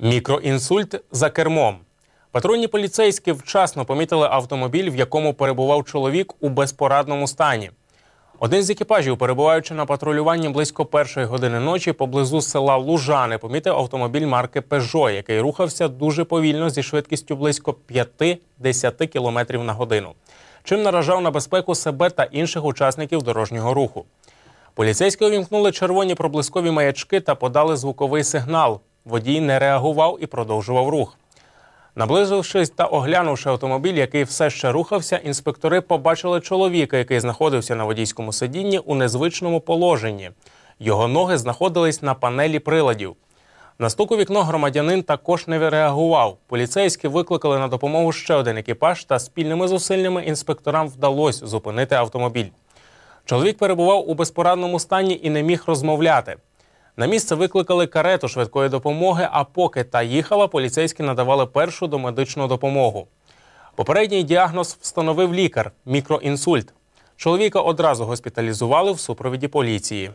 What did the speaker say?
Мікроінсульт за кермом. Патрульні поліцейські вчасно помітили автомобіль, в якому перебував чоловік у безпорадному стані. Один з екіпажів, перебуваючи на патрулюванні близько першої години ночі, поблизу села Лужани, помітив автомобіль марки Пежо, який рухався дуже повільно зі швидкістю близько 5-10 км на годину, чим наражав на безпеку себе та інших учасників дорожнього руху. Поліцейські увімкнули червоні проблискові маячки та подали звуковий сигнал. Водій не реагував і продовжував рух. Наблизившись та оглянувши автомобіль, який все ще рухався, інспектори побачили чоловіка, який знаходився на водійському сидінні у незвичному положенні. Його ноги знаходились на панелі приладів. На стук у вікно громадянин також не реагував. Поліцейські викликали на допомогу ще один екіпаж, та спільними зусиллями інспекторам вдалося зупинити автомобіль. Чоловік перебував у безпорадному стані і не міг розмовляти. На місце викликали карету швидкої допомоги. А поки та їхала, поліцейські надавали першу домедичну допомогу. Попередній діагноз встановив лікар мікроінсульт. Чоловіка одразу госпіталізували в супровіді поліції.